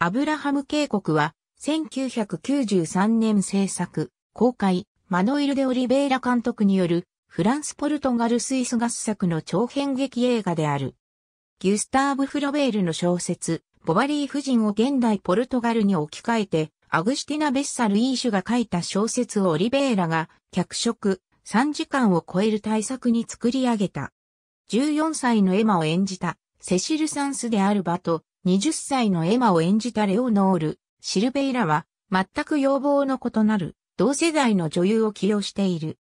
アブラハム渓谷は、1993年制作、公開、マノイル・デ・オリベイラ監督による、フランス・ポルトガル・スイス合作の長編劇映画である。ギュスターブ・フロベールの小説、ボバリー夫人を現代ポルトガルに置き換えて、アグシティナ・ベッサル・イーシュが書いた小説をオリベイラが、脚色、3時間を超える大作に作り上げた。14歳のエマを演じた、セシル・サンスであるバト、20歳のエマを演じたレオノール、シルベイラは、全く要望の異なる、同世代の女優を起用している。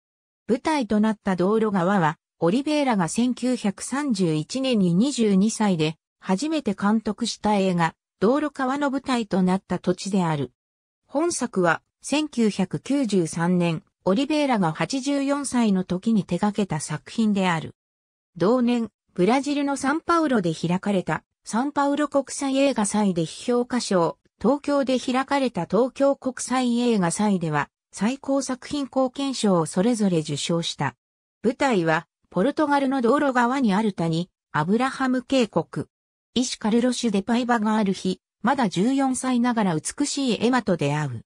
舞台となった道路側は、オリベイラが1931年に22歳で、初めて監督した映画、道路側の舞台となった土地である。本作は、1993年、オリベイラが84歳の時に手掛けた作品である。同年、ブラジルのサンパウロで開かれたサンパウロ国際映画祭で批評家賞、東京で開かれた東京国際映画祭では、最高作品貢献賞をそれぞれ受賞した。舞台は、ポルトガルの道路側にある谷、アブラハム渓谷。イシカルロシュ・デパイバがある日、まだ14歳ながら美しいエマと出会う。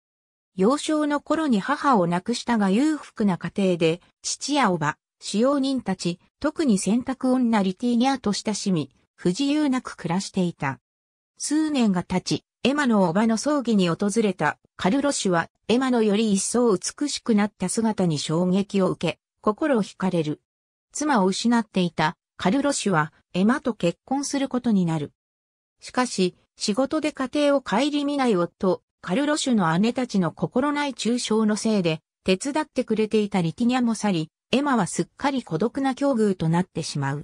幼少の頃に母を亡くしたが裕福な家庭で、父やおば、使用人たち、特に洗濯女リティニアと親しみ、不自由なく暮らしていた。数年が経ち、エマの叔母の葬儀に訪れたカルロ氏は、エマのより一層美しくなった姿に衝撃を受け、心を惹かれる。妻を失っていたカルロ氏は、エマと結婚することになる。しかし、仕事で家庭を顧みない夫、カルロシュの姉たちの心ない中傷のせいで、手伝ってくれていたリティニャも去り、エマはすっかり孤独な境遇となってしまう。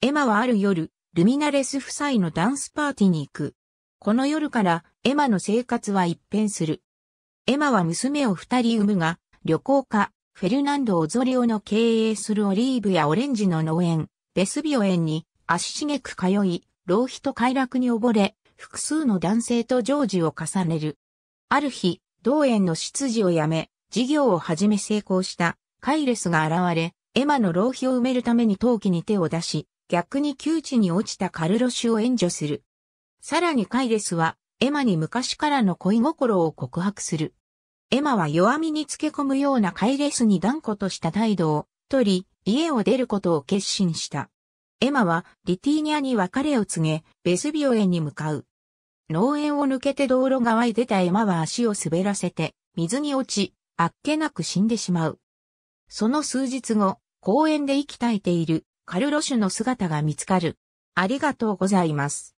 エマはある夜、ルミナレス夫妻のダンスパーティーに行く。この夜からエマの生活は一変する。エマは娘を二人産むが、旅行家、フェルナンド・オゾリオの経営するオリーブやオレンジの農園、ベスビオ園に足しげく通い、浪費と快楽に溺れ、複数の男性と常時を重ねる。ある日、同園の執事を辞め、事業を始め成功したカイレスが現れ、エマの浪費を埋めるために陶器に手を出し、逆に窮地に落ちたカルロシュを援助する。さらにカイレスは、エマに昔からの恋心を告白する。エマは弱みにつけ込むようなカイレスに断固とした態度を取り、家を出ることを決心した。エマはリティーニャに別れを告げ、ベスビオ園に向かう。農園を抜けて道路側へ出たエマは足を滑らせて、水に落ち、あっけなく死んでしまう。その数日後、公園で息絶えているカルロシュの姿が見つかる。ありがとうございます。